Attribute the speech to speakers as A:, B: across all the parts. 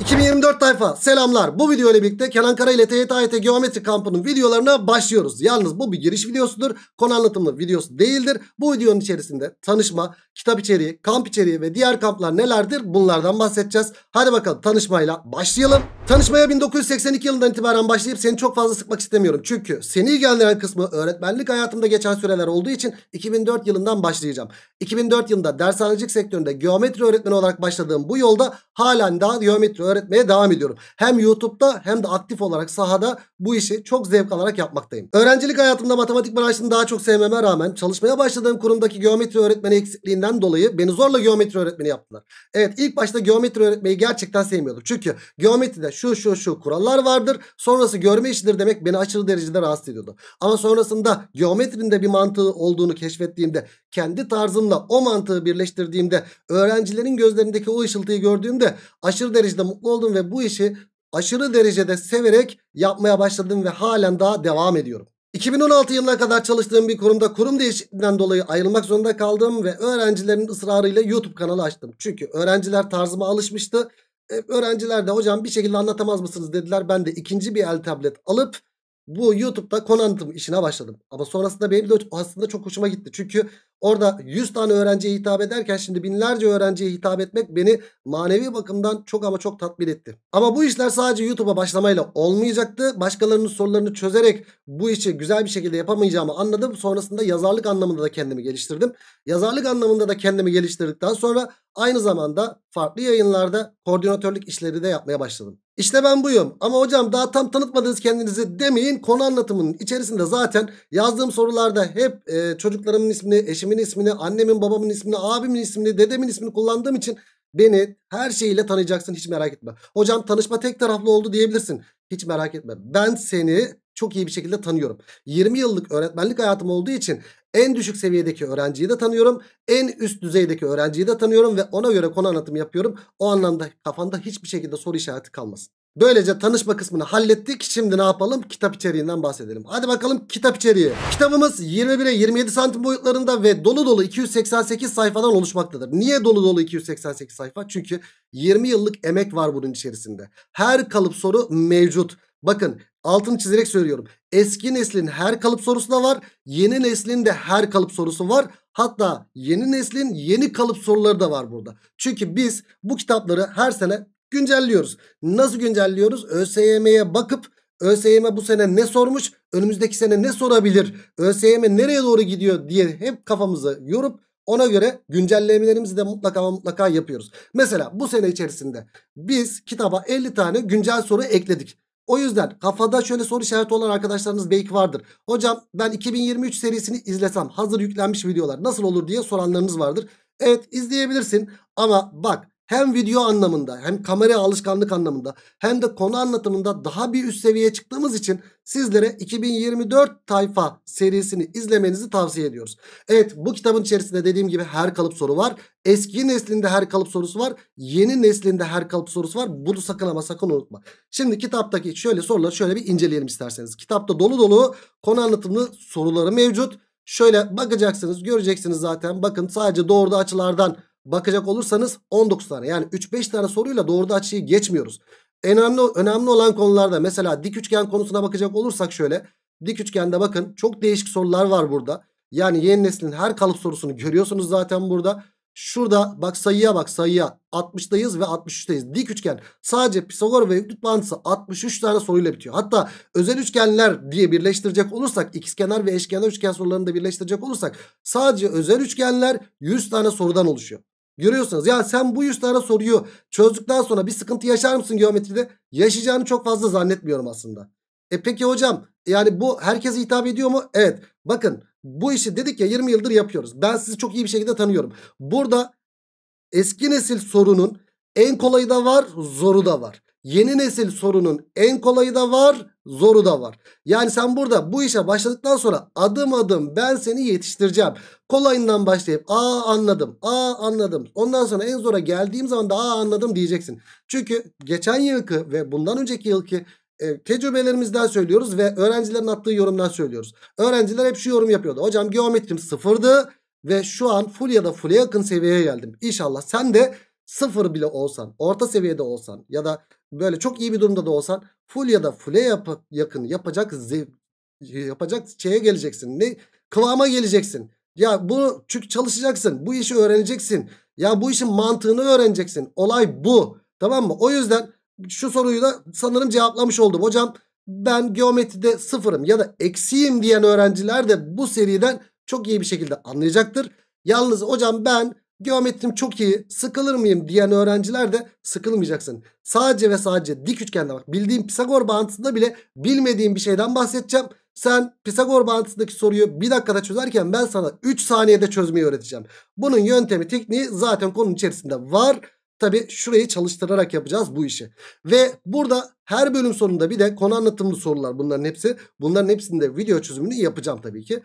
A: 2024 tayfa selamlar. Bu video ile birlikte Kenan Kara ile TYT Geometri Kampı'nın videolarına başlıyoruz. Yalnız bu bir giriş videosudur. Konu anlatımlı videosu değildir. Bu videonun içerisinde tanışma, kitap içeriği, kamp içeriği ve diğer kamplar nelerdir bunlardan bahsedeceğiz. Hadi bakalım tanışmayla başlayalım. Tanışmaya 1982 yılından itibaren başlayıp seni çok fazla sıkmak istemiyorum. Çünkü seni ilgilendiren kısmı öğretmenlik hayatımda geçen süreler olduğu için 2004 yılından başlayacağım. 2004 yılında dershanecik sektöründe geometri öğretmeni olarak başladığım bu yolda halen daha geometri öğretmeye devam ediyorum. Hem YouTube'da hem de aktif olarak sahada bu işi çok zevk alarak yapmaktayım. Öğrencilik hayatımda matematik branşını daha çok sevmeme rağmen çalışmaya başladığım kurumdaki geometri öğretmeni eksikliğinden dolayı beni zorla geometri öğretmeni yaptılar. Evet ilk başta geometri öğretmeyi gerçekten sevmiyordum. Çünkü geometride şu şu şu kurallar vardır. Sonrası görme işidir demek beni aşırı derecede rahatsız ediyordu. Ama sonrasında geometrinin de bir mantığı olduğunu keşfettiğimde kendi tarzımla o mantığı birleştirdiğimde öğrencilerin gözlerindeki o ışıltıyı gördüğümde aşırı derecede mutlu oldum ve bu işi aşırı derecede severek yapmaya başladım ve halen daha devam ediyorum. 2016 yılına kadar çalıştığım bir kurumda kurum değişikliğinden dolayı ayrılmak zorunda kaldım ve öğrencilerin ısrarıyla YouTube kanalı açtım. Çünkü öğrenciler tarzıma alışmıştı. E, öğrenciler de hocam bir şekilde anlatamaz mısınız dediler. Ben de ikinci bir el tablet alıp bu YouTube'da konu anlatım işine başladım. Ama sonrasında benim de aslında çok hoşuma gitti. Çünkü Orada 100 tane öğrenciye hitap ederken şimdi binlerce öğrenciye hitap etmek beni manevi bakımdan çok ama çok tatmin etti. Ama bu işler sadece YouTube'a başlamayla olmayacaktı. Başkalarının sorularını çözerek bu işi güzel bir şekilde yapamayacağımı anladım. Sonrasında yazarlık anlamında da kendimi geliştirdim. Yazarlık anlamında da kendimi geliştirdikten sonra Aynı zamanda farklı yayınlarda koordinatörlük işleri de yapmaya başladım. İşte ben buyum ama hocam daha tam tanıtmadınız kendinizi demeyin. Konu anlatımının içerisinde zaten yazdığım sorularda hep e, çocuklarımın ismini, eşimin ismini, annemin, babamın ismini, abimin ismini, dedemin ismini kullandığım için beni her şeyiyle tanıyacaksın hiç merak etme. Hocam tanışma tek taraflı oldu diyebilirsin. Hiç merak etme. Ben seni çok iyi bir şekilde tanıyorum. 20 yıllık öğretmenlik hayatım olduğu için en düşük seviyedeki öğrenciyi de tanıyorum. En üst düzeydeki öğrenciyi de tanıyorum ve ona göre konu anlatım yapıyorum. O anlamda kafanda hiçbir şekilde soru işareti kalmasın. Böylece tanışma kısmını hallettik. Şimdi ne yapalım? Kitap içeriğinden bahsedelim. Hadi bakalım kitap içeriği. Kitabımız 21'e 27 santim boyutlarında ve dolu dolu 288 sayfadan oluşmaktadır. Niye dolu dolu 288 sayfa? Çünkü 20 yıllık emek var bunun içerisinde. Her kalıp soru mevcut. Bakın altını çizerek söylüyorum. Eski neslin her kalıp sorusu da var. Yeni neslin de her kalıp sorusu var. Hatta yeni neslin yeni kalıp soruları da var burada. Çünkü biz bu kitapları her sene güncelliyoruz. Nasıl güncelliyoruz? ÖSYM'ye bakıp ÖSYM bu sene ne sormuş? Önümüzdeki sene ne sorabilir? ÖSYM nereye doğru gidiyor diye hep kafamızı yorup ona göre güncellemelerimizi de mutlaka mutlaka yapıyoruz. Mesela bu sene içerisinde biz kitaba 50 tane güncel soru ekledik. O yüzden kafada şöyle soru işareti olan arkadaşlarınız belki vardır. Hocam ben 2023 serisini izlesem hazır yüklenmiş videolar nasıl olur diye soranlarınız vardır. Evet izleyebilirsin ama bak hem video anlamında hem kamera alışkanlık anlamında hem de konu anlatımında daha bir üst seviyeye çıktığımız için sizlere 2024 tayfa serisini izlemenizi tavsiye ediyoruz. Evet bu kitabın içerisinde dediğim gibi her kalıp soru var. Eski neslinde her kalıp sorusu var. Yeni neslinde her kalıp sorusu var. Bunu sakın ama sakın unutma. Şimdi kitaptaki şöyle soruları şöyle bir inceleyelim isterseniz. Kitapta dolu dolu konu anlatımlı soruları mevcut. Şöyle bakacaksınız göreceksiniz zaten. Bakın sadece doğru açılardan bakacak olursanız 19 tane yani 3-5 tane soruyla doğru açıyı geçmiyoruz. Önemli, önemli olan konularda mesela dik üçgen konusuna bakacak olursak şöyle dik üçgende bakın çok değişik sorular var burada. Yani yeni neslin her kalıp sorusunu görüyorsunuz zaten burada. Şurada bak sayıya bak sayıya 60'dayız ve 63'teyiz. Dik üçgen sadece Pisagor ve Euclid bağıntısı 63 tane soruyla bitiyor. Hatta özel üçgenler diye birleştirecek olursak ikizkenar ve eşkenar üçgen sorularını da birleştirecek olursak sadece özel üçgenler 100 tane sorudan oluşuyor. Görüyorsunuz Ya sen bu 100 soruyu çözdükten sonra bir sıkıntı yaşar mısın geometride? Yaşayacağını çok fazla zannetmiyorum aslında. E peki hocam yani bu herkese hitap ediyor mu? Evet bakın bu işi dedik ya 20 yıldır yapıyoruz. Ben sizi çok iyi bir şekilde tanıyorum. Burada eski nesil sorunun en kolayı da var zoru da var. Yeni nesil sorunun en kolayı da var zoru da var. Yani sen burada bu işe başladıktan sonra adım adım ben seni yetiştireceğim. Kolayından başlayıp aa anladım, aa anladım. Ondan sonra en zora geldiğim zaman da aa anladım diyeceksin. Çünkü geçen yılki ve bundan önceki yılki e, tecrübelerimizden söylüyoruz ve öğrencilerin attığı yorumdan söylüyoruz. Öğrenciler hep şu yorum yapıyordu. Hocam geometrim sıfırdı ve şu an full ya da full yakın seviyeye geldim. İnşallah sen de sıfır bile olsan orta seviyede olsan ya da böyle çok iyi bir durumda da olsan full ya da full'e yap yakın yapacak zev yapacak şeye geleceksin. Ne kıvama geleceksin. Ya bu çünkü çalışacaksın. Bu işi öğreneceksin. Ya bu işin mantığını öğreneceksin. Olay bu. Tamam mı? O yüzden şu soruyu da sanırım cevaplamış oldum. Hocam ben geometride sıfırım ya da eksiyim diyen öğrenciler de bu seriden çok iyi bir şekilde anlayacaktır. Yalnız hocam ben Geometrim çok iyi sıkılır mıyım diyen öğrenciler de sıkılmayacaksın. Sadece ve sadece dik üçgende bak bildiğim Pisagor bağıntısında bile bilmediğim bir şeyden bahsedeceğim. Sen Pisagor bağıntısındaki soruyu bir dakikada çözerken ben sana 3 saniyede çözmeyi öğreteceğim. Bunun yöntemi tekniği zaten konu içerisinde var. Tabi şurayı çalıştırarak yapacağız bu işi. Ve burada her bölüm sonunda bir de konu anlatımlı sorular bunların hepsi. Bunların hepsinde video çözümünü yapacağım tabii ki.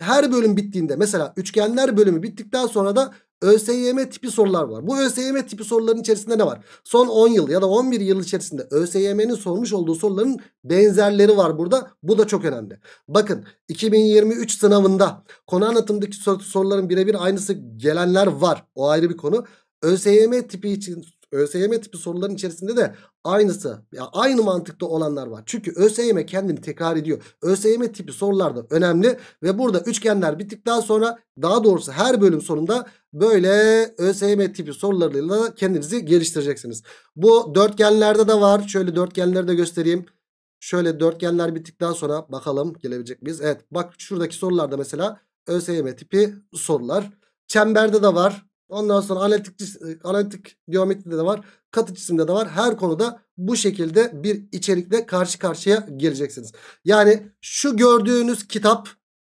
A: Her bölüm bittiğinde mesela üçgenler bölümü bittikten sonra da ÖSYM tipi sorular var. Bu ÖSYM tipi soruların içerisinde ne var? Son 10 yıl ya da 11 yıl içerisinde ÖSYM'nin sormuş olduğu soruların benzerleri var burada. Bu da çok önemli. Bakın 2023 sınavında konu anlatımdaki sor soruların birebir aynısı gelenler var. O ayrı bir konu. ÖSYM tipi için ÖSYM tipi soruların içerisinde de aynısı ya aynı mantıkta olanlar var. Çünkü ÖSYM kendini tekrar ediyor. ÖSYM tipi sorular da önemli ve burada üçgenler bittikten sonra daha doğrusu her bölüm sonunda Böyle ÖSYM tipi sorularıyla kendinizi geliştireceksiniz. Bu dörtgenlerde de var. Şöyle dörtgenleri de göstereyim. Şöyle dörtgenler bittikten sonra bakalım gelebilecek miyiz? Evet bak şuradaki sorularda mesela ÖSYM tipi sorular. Çemberde de var. Ondan sonra analitik, e, analitik geometride de var. Katı cisimde de var. Her konuda bu şekilde bir içerikle karşı karşıya geleceksiniz. Yani şu gördüğünüz kitap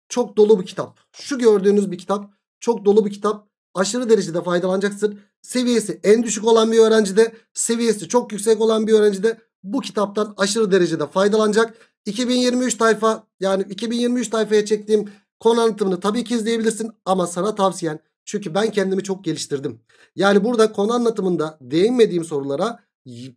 A: çok dolu bir kitap. Şu gördüğünüz bir kitap çok dolu bir kitap aşırı derecede faydalanacaksın. Seviyesi en düşük olan bir öğrencide, seviyesi çok yüksek olan bir öğrencide bu kitaptan aşırı derecede faydalanacak. 2023 tayfa yani 2023 tayfaya çektiğim konu anlatımını tabii ki izleyebilirsin ama sana tavsiyen çünkü ben kendimi çok geliştirdim. Yani burada konu anlatımında değinmediğim sorulara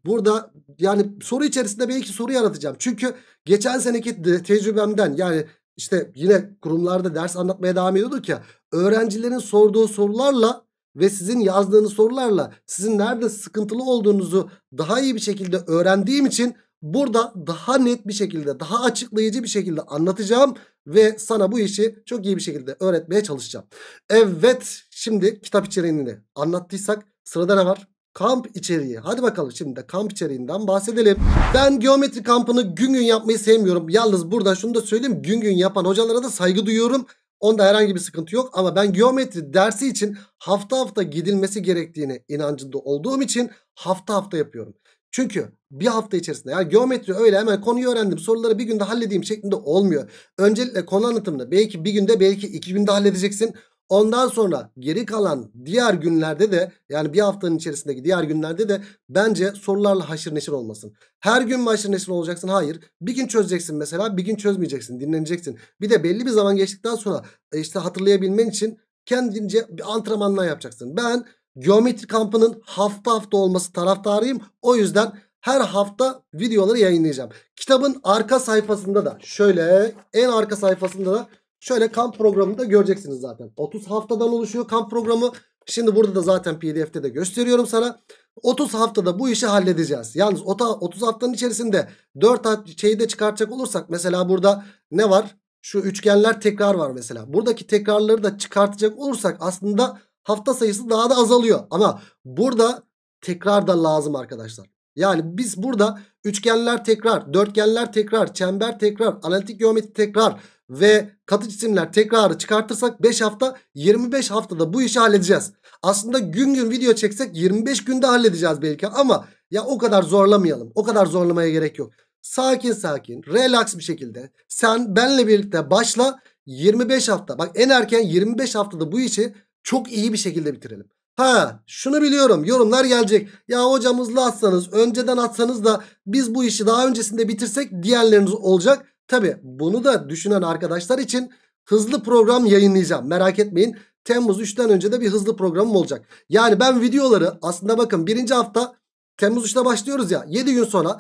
A: burada yani soru içerisinde belki soru yaratacağım. Çünkü geçen seneki tecrübemden yani işte yine kurumlarda ders anlatmaya devam ediyorduk ya. Öğrencilerin sorduğu sorularla ve sizin yazdığınız sorularla sizin nerede sıkıntılı olduğunuzu daha iyi bir şekilde öğrendiğim için burada daha net bir şekilde, daha açıklayıcı bir şekilde anlatacağım ve sana bu işi çok iyi bir şekilde öğretmeye çalışacağım. Evet, şimdi kitap içeriğini anlattıysak sırada ne var? Kamp içeriği. Hadi bakalım şimdi de kamp içeriğinden bahsedelim. Ben geometri kampını gün gün yapmayı sevmiyorum. Yalnız burada şunu da söyleyeyim. Gün gün yapan hocalara da saygı duyuyorum. Onda herhangi bir sıkıntı yok ama ben geometri dersi için hafta hafta gidilmesi gerektiğine inancında olduğum için hafta hafta yapıyorum. Çünkü bir hafta içerisinde yani geometri öyle hemen konuyu öğrendim soruları bir günde halledeyim şeklinde olmuyor. Öncelikle konu anlatımını belki bir günde belki iki günde halledeceksin. Ondan sonra geri kalan diğer günlerde de yani bir haftanın içerisindeki diğer günlerde de bence sorularla haşır neşir olmasın. Her gün mi haşır neşir olacaksın? Hayır. Bir gün çözeceksin mesela bir gün çözmeyeceksin dinleneceksin. Bir de belli bir zaman geçtikten sonra e, işte hatırlayabilmen için kendince bir antrenmanla yapacaksın. Ben geometri kampının hafta hafta olması taraftarıyım. O yüzden her hafta videoları yayınlayacağım. Kitabın arka sayfasında da şöyle en arka sayfasında da Şöyle kamp programında göreceksiniz zaten. 30 haftadan oluşuyor kamp programı. Şimdi burada da zaten pdf'te de gösteriyorum sana. 30 haftada bu işi halledeceğiz. Yalnız 30 haftanın içerisinde 4 şeyi de çıkartacak olursak mesela burada ne var? Şu üçgenler tekrar var mesela. Buradaki tekrarları da çıkartacak olursak aslında hafta sayısı daha da azalıyor. Ama burada tekrar da lazım arkadaşlar. Yani biz burada üçgenler tekrar, dörtgenler tekrar, çember tekrar, analitik geometri tekrar, ve katı cisimler tekrarı çıkartırsak 5 hafta 25 haftada bu işi halledeceğiz. Aslında gün gün video çeksek 25 günde halledeceğiz belki ama ya o kadar zorlamayalım. O kadar zorlamaya gerek yok. Sakin sakin relax bir şekilde sen benle birlikte başla 25 hafta. Bak en erken 25 haftada bu işi çok iyi bir şekilde bitirelim. Ha şunu biliyorum yorumlar gelecek. Ya hocam hızlı atsanız önceden atsanız da biz bu işi daha öncesinde bitirsek diğerleriniz olacak. Tabi bunu da düşünen arkadaşlar için hızlı program yayınlayacağım. Merak etmeyin. Temmuz 3'ten önce de bir hızlı programım olacak. Yani ben videoları aslında bakın birinci hafta Temmuz 3'te başlıyoruz ya 7 gün sonra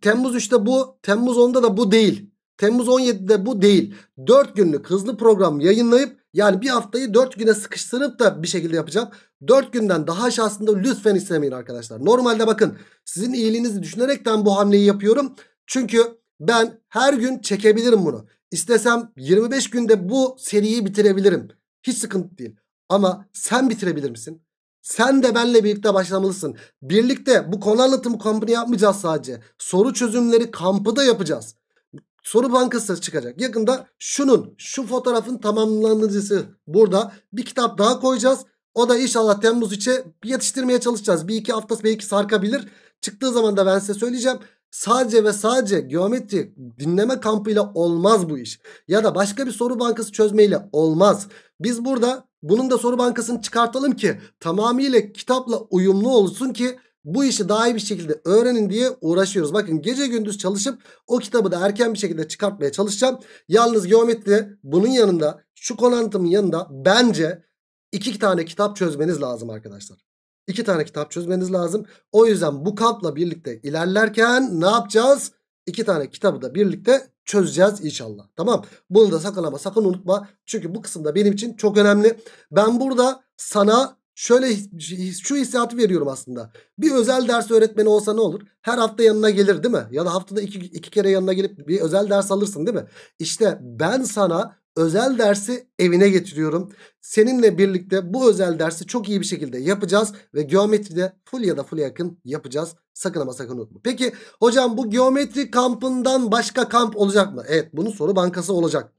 A: Temmuz 3'te bu Temmuz 10'da da bu değil. Temmuz 17'de bu değil. 4 günlük hızlı program yayınlayıp yani bir haftayı 4 güne sıkıştırıp da bir şekilde yapacağım. 4 günden daha aşağısında lütfen istemeyin arkadaşlar. Normalde bakın sizin iyiliğinizi düşünerekten bu hamleyi yapıyorum. Çünkü ben her gün çekebilirim bunu. İstesem 25 günde bu seriyi bitirebilirim. Hiç sıkıntı değil. Ama sen bitirebilir misin? Sen de benle birlikte başlamalısın. Birlikte bu konu anlatımı kampını yapmayacağız sadece. Soru çözümleri kampı da yapacağız. Soru bankası çıkacak. Yakında şunun, şu fotoğrafın tamamlanıcısı burada. Bir kitap daha koyacağız. O da inşallah Temmuz içe yetiştirmeye çalışacağız. Bir iki haftası belki sarkabilir. Çıktığı zaman da ben size söyleyeceğim. Sadece ve sadece geometri dinleme kampıyla olmaz bu iş. Ya da başka bir soru bankası çözmeyle olmaz. Biz burada bunun da soru bankasını çıkartalım ki tamamıyla kitapla uyumlu olsun ki bu işi daha iyi bir şekilde öğrenin diye uğraşıyoruz. Bakın gece gündüz çalışıp o kitabı da erken bir şekilde çıkartmaya çalışacağım. Yalnız geometri bunun yanında şu konantımın yanında bence iki tane kitap çözmeniz lazım arkadaşlar. İki tane kitap çözmeniz lazım. O yüzden bu kampla birlikte ilerlerken ne yapacağız? İki tane kitabı da birlikte çözeceğiz inşallah. Tamam. Bunu da sakın ama sakın unutma. Çünkü bu kısımda benim için çok önemli. Ben burada sana şöyle şu hissiyatı veriyorum aslında. Bir özel ders öğretmeni olsa ne olur? Her hafta yanına gelir değil mi? Ya da haftada iki, iki kere yanına gelip bir özel ders alırsın değil mi? İşte ben sana özel dersi evine getiriyorum. Seninle birlikte bu özel dersi çok iyi bir şekilde yapacağız ve geometride full ya da full yakın yapacağız. Sakın ama sakın unutma. Peki hocam bu geometri kampından başka kamp olacak mı? Evet bunun soru bankası olacak.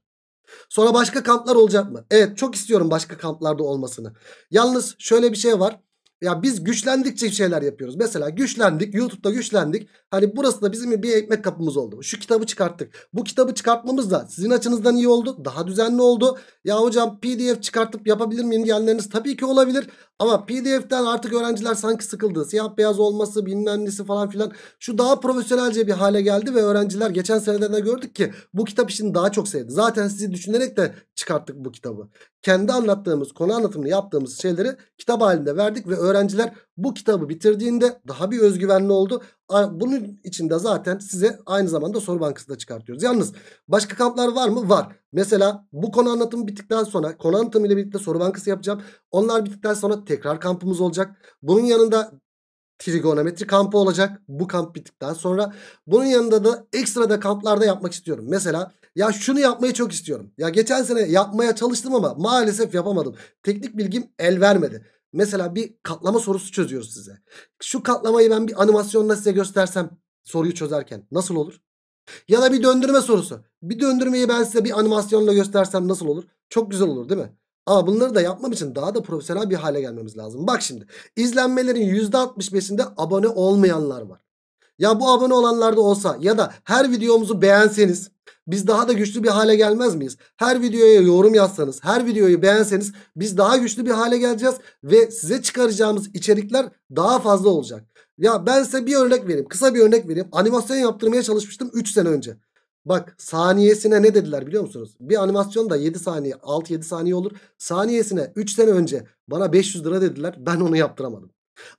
A: Sonra başka kamplar olacak mı? Evet çok istiyorum başka kamplarda olmasını. Yalnız şöyle bir şey var. Ya biz güçlendikçe şeyler yapıyoruz. Mesela güçlendik. YouTube'da güçlendik. Hani burası da bizim bir ekmek kapımız oldu. Şu kitabı çıkarttık. Bu kitabı çıkartmamız da sizin açınızdan iyi oldu. Daha düzenli oldu. Ya hocam pdf çıkartıp yapabilir miyim diyenleriniz tabii ki olabilir. Ama pdf'den artık öğrenciler sanki sıkıldı. Siyah beyaz olması bilmem nesi falan filan. Şu daha profesyonelce bir hale geldi ve öğrenciler geçen senelerde gördük ki bu kitap işini daha çok sevdi. Zaten sizi düşünerek de çıkarttık bu kitabı. Kendi anlattığımız konu anlatımını yaptığımız şeyleri kitap halinde verdik ve öğrenciler bu kitabı bitirdiğinde daha bir özgüvenli oldu. Bunun için de zaten size aynı zamanda soru bankası da çıkartıyoruz. Yalnız başka kamplar var mı? Var. Mesela bu konu anlatımı bittikten sonra konu anlatımı ile birlikte soru bankası yapacağım. Onlar bittikten sonra tekrar kampımız olacak. Bunun yanında trigonometri kampı olacak. Bu kamp bittikten sonra. Bunun yanında da ekstra da kamplarda yapmak istiyorum. Mesela ya şunu yapmayı çok istiyorum. Ya geçen sene yapmaya çalıştım ama maalesef yapamadım. Teknik bilgim el vermedi. Mesela bir katlama sorusu çözüyoruz size. Şu katlamayı ben bir animasyonla size göstersem soruyu çözerken nasıl olur? Ya da bir döndürme sorusu. Bir döndürmeyi ben size bir animasyonla göstersem nasıl olur? Çok güzel olur değil mi? Ama bunları da yapmam için daha da profesyonel bir hale gelmemiz lazım. Bak şimdi izlenmelerin %65'inde abone olmayanlar var. Ya bu abone olanlarda olsa ya da her videomuzu beğenseniz biz daha da güçlü bir hale gelmez miyiz? Her videoya yorum yazsanız, her videoyu beğenseniz biz daha güçlü bir hale geleceğiz ve size çıkaracağımız içerikler daha fazla olacak. Ya ben size bir örnek vereyim. Kısa bir örnek vereyim. Animasyon yaptırmaya çalışmıştım 3 sene önce. Bak saniyesine ne dediler biliyor musunuz? Bir animasyon da 7 saniye 6-7 saniye olur. Saniyesine 3 sene önce bana 500 lira dediler. Ben onu yaptıramadım.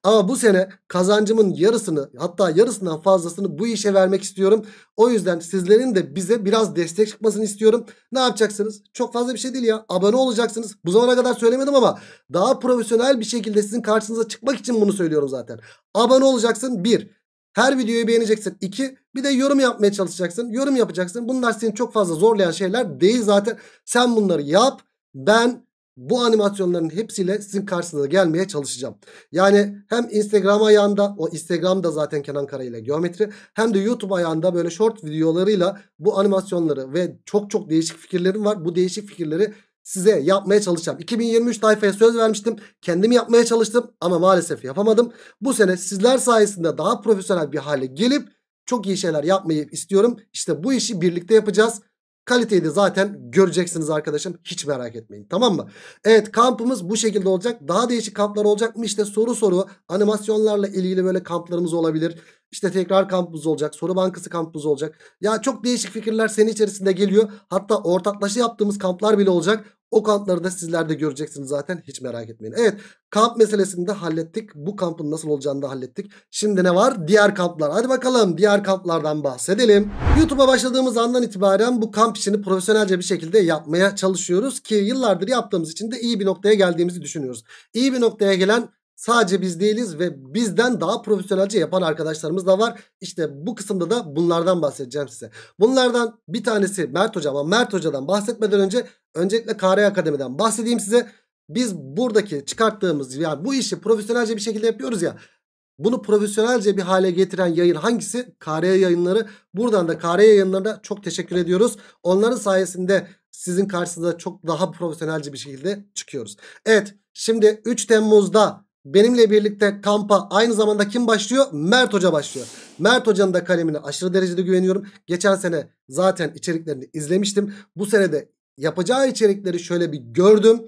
A: Ama bu sene kazancımın yarısını hatta yarısından fazlasını bu işe vermek istiyorum. O yüzden sizlerin de bize biraz destek çıkmasını istiyorum. Ne yapacaksınız? Çok fazla bir şey değil ya. Abone olacaksınız. Bu zamana kadar söylemedim ama daha profesyonel bir şekilde sizin karşınıza çıkmak için bunu söylüyorum zaten. Abone olacaksın bir. Her videoyu beğeneceksin. 2. Bir de yorum yapmaya çalışacaksın. Yorum yapacaksın. Bunlar seni çok fazla zorlayan şeyler değil zaten. Sen bunları yap. Ben bu animasyonların hepsiyle sizin karşınıza gelmeye çalışacağım. Yani hem Instagram ayağında o Instagram da zaten Kenan Kara ile geometri hem de YouTube ayağında böyle short videolarıyla bu animasyonları ve çok çok değişik fikirlerim var. Bu değişik fikirleri size yapmaya çalışacağım. 2023 tayfaya söz vermiştim. Kendim yapmaya çalıştım ama maalesef yapamadım. Bu sene sizler sayesinde daha profesyonel bir hale gelip çok iyi şeyler yapmayı istiyorum. İşte bu işi birlikte yapacağız. Kaliteyi de zaten göreceksiniz arkadaşım. Hiç merak etmeyin. Tamam mı? Evet kampımız bu şekilde olacak. Daha değişik kamplar olacak mı? İşte soru soru animasyonlarla ilgili böyle kamplarımız olabilir. İşte tekrar kampımız olacak. Soru bankası kampımız olacak. Ya çok değişik fikirler senin içerisinde geliyor. Hatta ortaklaşa yaptığımız kamplar bile olacak. O kampları da sizler de göreceksiniz zaten hiç merak etmeyin. Evet kamp meselesini de hallettik. Bu kampın nasıl olacağını da hallettik. Şimdi ne var? Diğer kamplar. Hadi bakalım diğer kamplardan bahsedelim. YouTube'a başladığımız andan itibaren bu kamp işini profesyonelce bir şekilde yapmaya çalışıyoruz. Ki yıllardır yaptığımız için de iyi bir noktaya geldiğimizi düşünüyoruz. İyi bir noktaya gelen Sadece biz değiliz ve bizden daha profesyonelce yapan arkadaşlarımız da var. İşte bu kısımda da bunlardan bahsedeceğim size. Bunlardan bir tanesi Mert Hoca ama Mert Hoca'dan bahsetmeden önce öncelikle KR Akademi'den bahsedeyim size. Biz buradaki çıkarttığımız yani bu işi profesyonelce bir şekilde yapıyoruz ya. Bunu profesyonelce bir hale getiren yayın hangisi? KR yayınları. Buradan da KR yayınlarına çok teşekkür ediyoruz. Onların sayesinde sizin karşınıza çok daha profesyonelce bir şekilde çıkıyoruz. Evet şimdi 3 Temmuz'da Benimle birlikte kampa aynı zamanda kim başlıyor? Mert Hoca başlıyor. Mert Hoca'nın da kalemine aşırı derecede güveniyorum. Geçen sene zaten içeriklerini izlemiştim. Bu sene de yapacağı içerikleri şöyle bir gördüm.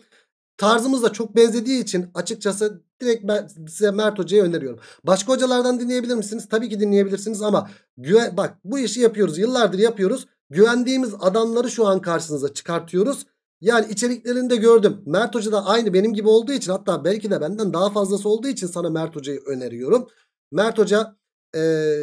A: Tarzımız da çok benzediği için açıkçası direkt ben size Mert Hoca'yı öneriyorum. Başka hocalardan dinleyebilir misiniz? Tabii ki dinleyebilirsiniz ama güven, bak bu işi yapıyoruz. Yıllardır yapıyoruz. Güvendiğimiz adamları şu an karşınıza çıkartıyoruz. Yani içeriklerinde gördüm. Mert Hoca da aynı benim gibi olduğu için hatta belki de benden daha fazlası olduğu için sana Mert Hoca'yı öneriyorum. Mert Hoca e,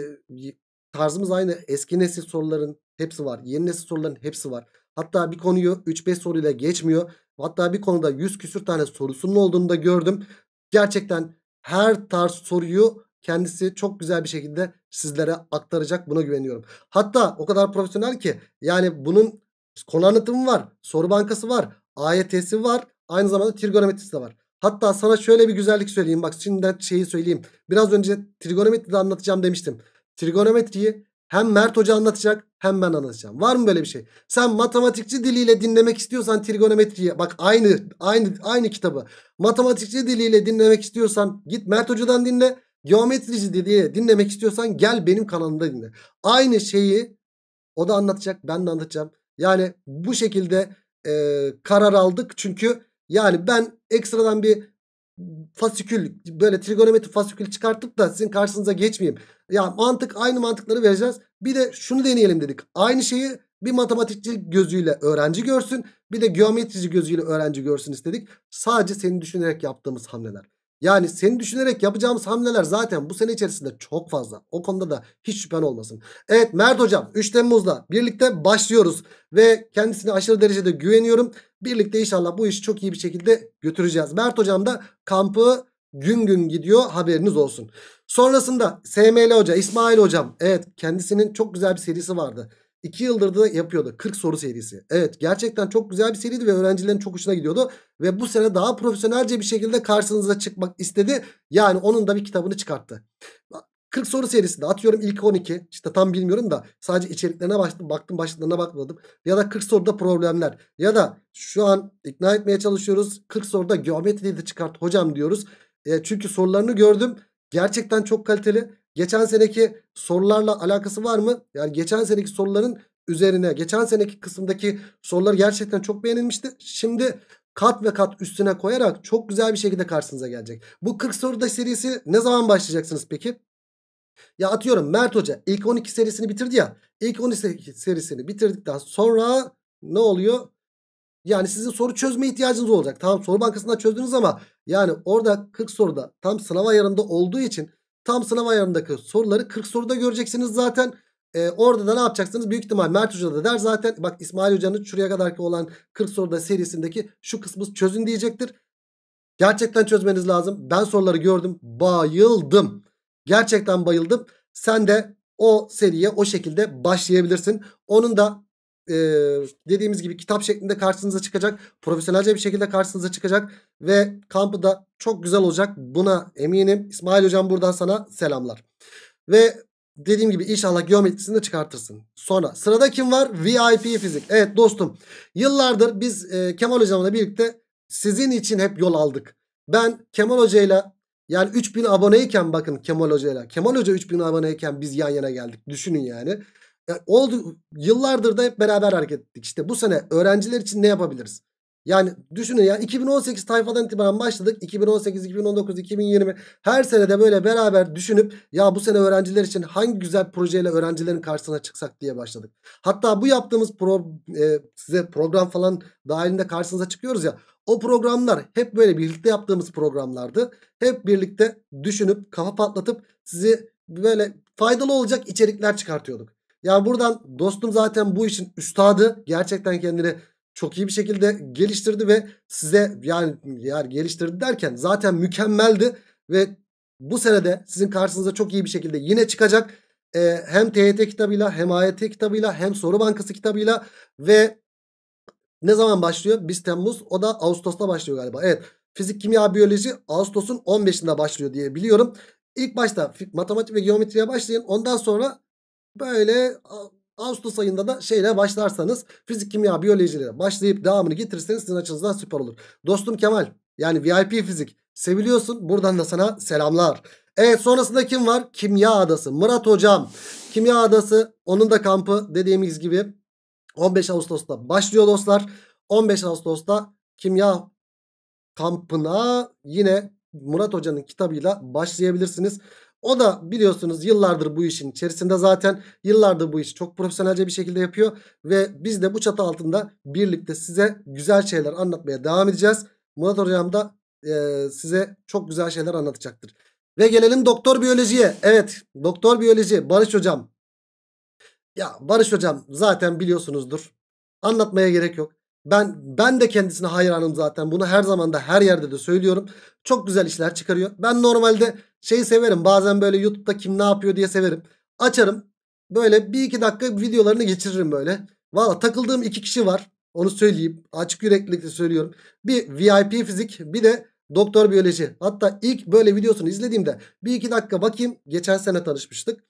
A: tarzımız aynı. Eski nesil soruların hepsi var. Yeni nesil soruların hepsi var. Hatta bir konuyu 3-5 soruyla geçmiyor. Hatta bir konuda 100 küsür tane sorusunun olduğunu da gördüm. Gerçekten her tarz soruyu kendisi çok güzel bir şekilde sizlere aktaracak buna güveniyorum. Hatta o kadar profesyonel ki yani bunun Konu anlatımı var. Soru bankası var. AYT'si var. Aynı zamanda trigonometrisi de var. Hatta sana şöyle bir güzellik söyleyeyim. Bak şimdiden şeyi söyleyeyim. Biraz önce trigonometri de anlatacağım demiştim. Trigonometriyi hem Mert Hoca anlatacak hem ben anlatacağım. Var mı böyle bir şey? Sen matematikçi diliyle dinlemek istiyorsan trigonometriyi bak aynı aynı aynı kitabı. Matematikçi diliyle dinlemek istiyorsan git Mert Hoca'dan dinle. Geometrici diliyle dinlemek istiyorsan gel benim kanalımda dinle. Aynı şeyi o da anlatacak ben de anlatacağım. Yani bu şekilde e, karar aldık. Çünkü yani ben ekstradan bir fasikül böyle trigonometri fasikül çıkartıp da sizin karşınıza geçmeyeyim. Ya yani mantık aynı mantıkları vereceğiz. Bir de şunu deneyelim dedik. Aynı şeyi bir matematikçi gözüyle öğrenci görsün. Bir de geometrici gözüyle öğrenci görsün istedik. Sadece seni düşünerek yaptığımız hamleler. Yani seni düşünerek yapacağımız hamleler zaten bu sene içerisinde çok fazla. O konuda da hiç şüphen olmasın. Evet Mert hocam 3 Temmuz'da birlikte başlıyoruz. Ve kendisine aşırı derecede güveniyorum. Birlikte inşallah bu işi çok iyi bir şekilde götüreceğiz. Mert hocam da kampı gün gün gidiyor haberiniz olsun. Sonrasında SML hoca İsmail hocam evet kendisinin çok güzel bir serisi vardı. 2 yıldır da yapıyordu. 40 soru serisi. Evet gerçekten çok güzel bir seriydi ve öğrencilerin çok hoşuna gidiyordu. Ve bu sene daha profesyonelce bir şekilde karşınıza çıkmak istedi. Yani onun da bir kitabını çıkarttı. 40 soru serisinde atıyorum ilk 12 İşte tam bilmiyorum da sadece içeriklerine baktım, baktım başlıklarına bakmadım. Ya da 40 soruda problemler ya da şu an ikna etmeye çalışıyoruz 40 soruda geometriyi de çıkart hocam diyoruz. E, çünkü sorularını gördüm gerçekten çok kaliteli Geçen seneki sorularla alakası var mı? Yani geçen seneki soruların üzerine geçen seneki kısımdaki sorular gerçekten çok beğenilmişti. Şimdi kat ve kat üstüne koyarak çok güzel bir şekilde karşınıza gelecek. Bu 40 soruda serisi ne zaman başlayacaksınız peki? Ya atıyorum Mert Hoca ilk 12 serisini bitirdi ya. İlk 12 serisini bitirdikten sonra ne oluyor? Yani sizin soru çözme ihtiyacınız olacak. Tamam soru bankasında çözdünüz ama yani orada 40 soruda tam sınav yarında olduğu için Tam sınav ayarındaki soruları 40 soruda göreceksiniz zaten. E, orada da ne yapacaksınız? Büyük ihtimal Mert Hoca da der zaten. Bak İsmail Hoca'nın şuraya kadarki olan 40 soruda serisindeki şu kısmı çözün diyecektir. Gerçekten çözmeniz lazım. Ben soruları gördüm. Bayıldım. Gerçekten bayıldım. Sen de o seriye o şekilde başlayabilirsin. Onun da e, dediğimiz gibi kitap şeklinde karşınıza çıkacak. Profesyonelce bir şekilde karşınıza çıkacak. Ve kampı da çok güzel olacak. Buna eminim. İsmail hocam buradan sana selamlar. Ve dediğim gibi inşallah geometrisini de çıkartırsın. Sonra sırada kim var? VIP fizik. Evet dostum yıllardır biz e, Kemal hocamla birlikte sizin için hep yol aldık. Ben Kemal hocayla yani 3000 aboneyken bakın Kemal hocayla. Kemal hoca 3000 aboneyken biz yan yana geldik. Düşünün yani. Yani oldu, yıllardır da hep beraber hareket ettik. İşte bu sene öğrenciler için ne yapabiliriz? Yani düşünün ya 2018 tayfadan itibaren başladık. 2018, 2019, 2020 her sene de böyle beraber düşünüp ya bu sene öğrenciler için hangi güzel projeyle öğrencilerin karşısına çıksak diye başladık. Hatta bu yaptığımız pro, e, size program falan dahilinde karşınıza çıkıyoruz ya. O programlar hep böyle birlikte yaptığımız programlardı. Hep birlikte düşünüp kafa patlatıp sizi böyle faydalı olacak içerikler çıkartıyorduk. Yani buradan dostum zaten bu işin üstadı. Gerçekten kendini çok iyi bir şekilde geliştirdi ve size yani, yani geliştirdi derken zaten mükemmeldi. Ve bu senede sizin karşınıza çok iyi bir şekilde yine çıkacak. Ee, hem TYT kitabıyla hem AYT kitabıyla hem soru bankası kitabıyla ve ne zaman başlıyor? Biz Temmuz o da Ağustos'ta başlıyor galiba. Evet fizik, kimya, biyoloji Ağustos'un 15'inde başlıyor diye biliyorum. İlk başta matematik ve geometriye başlayın. Ondan sonra Böyle Ağustos ayında da şeyle başlarsanız fizik, kimya, biyolojiyle başlayıp devamını getirirseniz sizin açınızdan süper olur. Dostum Kemal yani VIP fizik seviliyorsun. Buradan da sana selamlar. Evet sonrasında kim var? Kimya Adası. Murat Hocam. Kimya Adası onun da kampı dediğimiz gibi 15 Ağustos'ta başlıyor dostlar. 15 Ağustos'ta kimya kampına yine Murat Hoca'nın kitabıyla başlayabilirsiniz. O da biliyorsunuz yıllardır bu işin içerisinde zaten yıllardır bu işi çok profesyonelce bir şekilde yapıyor. Ve biz de bu çatı altında birlikte size güzel şeyler anlatmaya devam edeceğiz. Murat hocam da e, size çok güzel şeyler anlatacaktır. Ve gelelim doktor biyolojiye. Evet doktor biyoloji Barış hocam. Ya Barış hocam zaten biliyorsunuzdur. Anlatmaya gerek yok. Ben ben de kendisine hayranım zaten. Bunu her zaman da her yerde de söylüyorum. Çok güzel işler çıkarıyor. Ben normalde şeyi severim. Bazen böyle YouTube'da kim ne yapıyor diye severim. Açarım. Böyle bir iki dakika videolarını geçiririm böyle. Valla takıldığım iki kişi var. Onu söyleyeyim. Açık yüreklilikle söylüyorum. Bir VIP fizik bir de doktor biyoloji. Hatta ilk böyle videosunu izlediğimde bir iki dakika bakayım. Geçen sene tanışmıştık.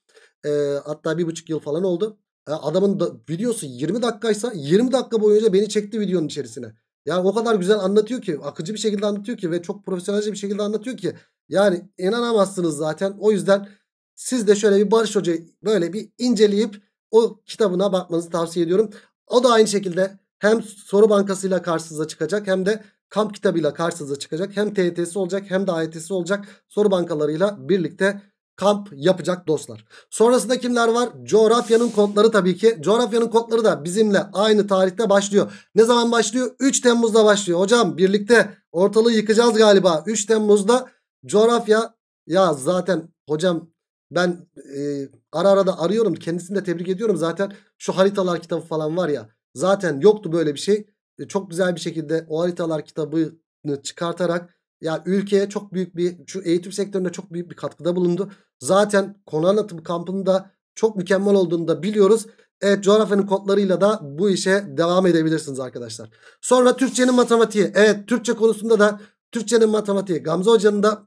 A: Ee, hatta bir buçuk yıl falan oldu. Adamın da videosu 20 dakikaysa 20 dakika boyunca beni çekti videonun içerisine. Yani o kadar güzel anlatıyor ki akıcı bir şekilde anlatıyor ki ve çok profesyonelce bir şekilde anlatıyor ki. Yani inanamazsınız zaten. O yüzden siz de şöyle bir Barış Hoca'yı böyle bir inceleyip o kitabına bakmanızı tavsiye ediyorum. O da aynı şekilde hem soru bankasıyla karşınıza çıkacak hem de kamp kitabıyla karşınıza çıkacak. Hem TYT'si olacak hem de AYT'si olacak. Soru bankalarıyla birlikte kamp yapacak dostlar. Sonrasında kimler var? Coğrafyanın kodları tabii ki. Coğrafyanın kodları da bizimle aynı tarihte başlıyor. Ne zaman başlıyor? 3 Temmuz'da başlıyor. Hocam birlikte ortalığı yıkacağız galiba. 3 Temmuz'da coğrafya ya zaten hocam ben e, ara ara da arıyorum. Kendisini de tebrik ediyorum. Zaten şu haritalar kitabı falan var ya. Zaten yoktu böyle bir şey. E, çok güzel bir şekilde o haritalar kitabını çıkartarak ya ülkeye çok büyük bir şu eğitim sektörüne çok büyük bir katkıda bulundu. Zaten konu anlatım kampında çok mükemmel olduğunu da biliyoruz. Evet coğrafyanın kodlarıyla da bu işe devam edebilirsiniz arkadaşlar. Sonra Türkçenin matematiği. Evet Türkçe konusunda da Türkçenin matematiği. Gamze Hoca'nın da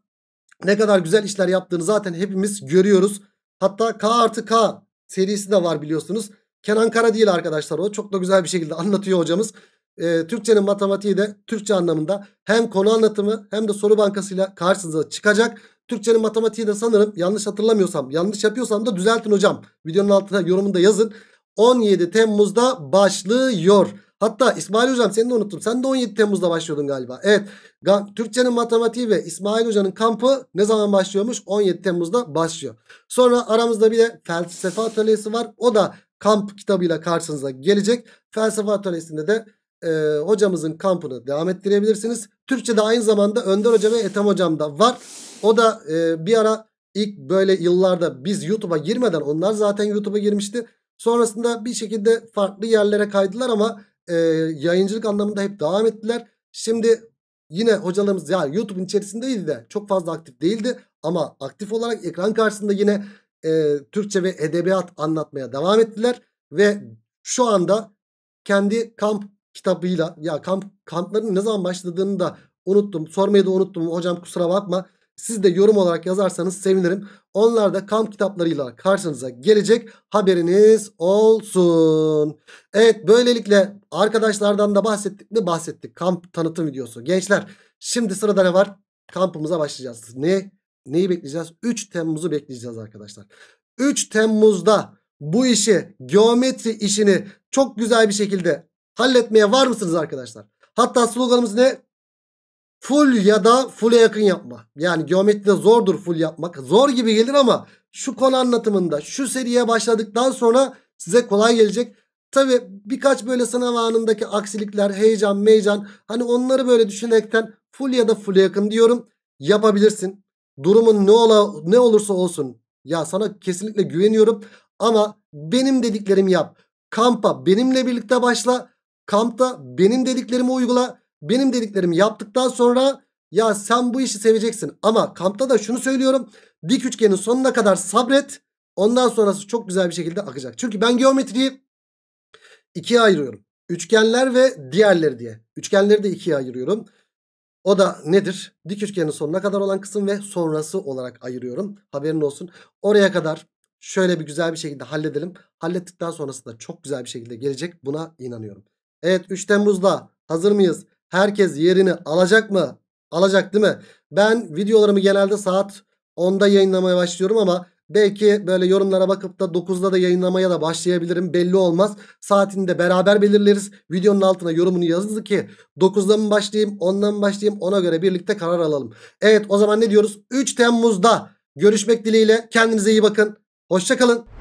A: ne kadar güzel işler yaptığını zaten hepimiz görüyoruz. Hatta K artı K serisi de var biliyorsunuz. Kenan Kara değil arkadaşlar o. Çok da güzel bir şekilde anlatıyor hocamız e, Türkçenin matematiği de Türkçe anlamında hem konu anlatımı hem de soru bankasıyla karşınıza çıkacak. Türkçenin matematiği de sanırım yanlış hatırlamıyorsam yanlış yapıyorsam da düzeltin hocam. Videonun altına yorumunda yazın. 17 Temmuz'da başlıyor. Hatta İsmail hocam seni de unuttum. Sen de 17 Temmuz'da başlıyordun galiba. Evet. Türkçenin matematiği ve İsmail hocanın kampı ne zaman başlıyormuş? 17 Temmuz'da başlıyor. Sonra aramızda bir de felsefe atölyesi var. O da kamp kitabıyla karşınıza gelecek. Felsefe atölyesinde de e, hocamızın kampını devam ettirebilirsiniz. Türkçe'de aynı zamanda Önder Hoca ve Ethem Hocam da var. O da e, bir ara ilk böyle yıllarda biz YouTube'a girmeden onlar zaten YouTube'a girmişti. Sonrasında bir şekilde farklı yerlere kaydılar ama e, yayıncılık anlamında hep devam ettiler. Şimdi yine hocalarımız yani YouTube'un içerisindeydi de çok fazla aktif değildi. Ama aktif olarak ekran karşısında yine e, Türkçe ve edebiyat anlatmaya devam ettiler. Ve şu anda kendi kamp kitabıyla ya kamp kampların ne zaman başladığını da unuttum. Sormayı da unuttum. Hocam kusura bakma. Siz de yorum olarak yazarsanız sevinirim. Onlar da kamp kitaplarıyla karşınıza gelecek. Haberiniz olsun. Evet böylelikle arkadaşlardan da bahsettik mi bahsettik. Kamp tanıtım videosu. Gençler şimdi sırada ne var? Kampımıza başlayacağız. Ne? Neyi bekleyeceğiz? 3 Temmuz'u bekleyeceğiz arkadaşlar. 3 Temmuz'da bu işi geometri işini çok güzel bir şekilde Halletmeye var mısınız arkadaşlar? Hatta sloganımız ne? Full ya da full'e yakın yapma. Yani geometride zordur full yapmak. Zor gibi gelir ama şu konu anlatımında şu seriye başladıktan sonra size kolay gelecek. Tabi birkaç böyle sınav anındaki aksilikler, heyecan, meycan. Hani onları böyle düşünekten full ya da full'e yakın diyorum. Yapabilirsin. Durumun ne, ola, ne olursa olsun. Ya sana kesinlikle güveniyorum. Ama benim dediklerim yap. Kampa benimle birlikte başla. Kampta benim dediklerimi uygula. Benim dediklerimi yaptıktan sonra ya sen bu işi seveceksin. Ama kampta da şunu söylüyorum. Dik üçgenin sonuna kadar sabret. Ondan sonrası çok güzel bir şekilde akacak. Çünkü ben geometriyi ikiye ayırıyorum. Üçgenler ve diğerleri diye. Üçgenleri de ikiye ayırıyorum. O da nedir? Dik üçgenin sonuna kadar olan kısım ve sonrası olarak ayırıyorum. Haberin olsun. Oraya kadar şöyle bir güzel bir şekilde halledelim. Hallettikten sonrasında çok güzel bir şekilde gelecek. Buna inanıyorum. Evet 3 Temmuz'da hazır mıyız? Herkes yerini alacak mı? Alacak değil mi? Ben videolarımı genelde saat 10'da yayınlamaya başlıyorum ama belki böyle yorumlara bakıp da 9'da da yayınlamaya da başlayabilirim. Belli olmaz. Saatini de beraber belirleriz. Videonun altına yorumunu yazınız ki 9'da mı başlayayım 10'da mı başlayayım ona göre birlikte karar alalım. Evet o zaman ne diyoruz? 3 Temmuz'da görüşmek dileğiyle kendinize iyi bakın. Hoşçakalın.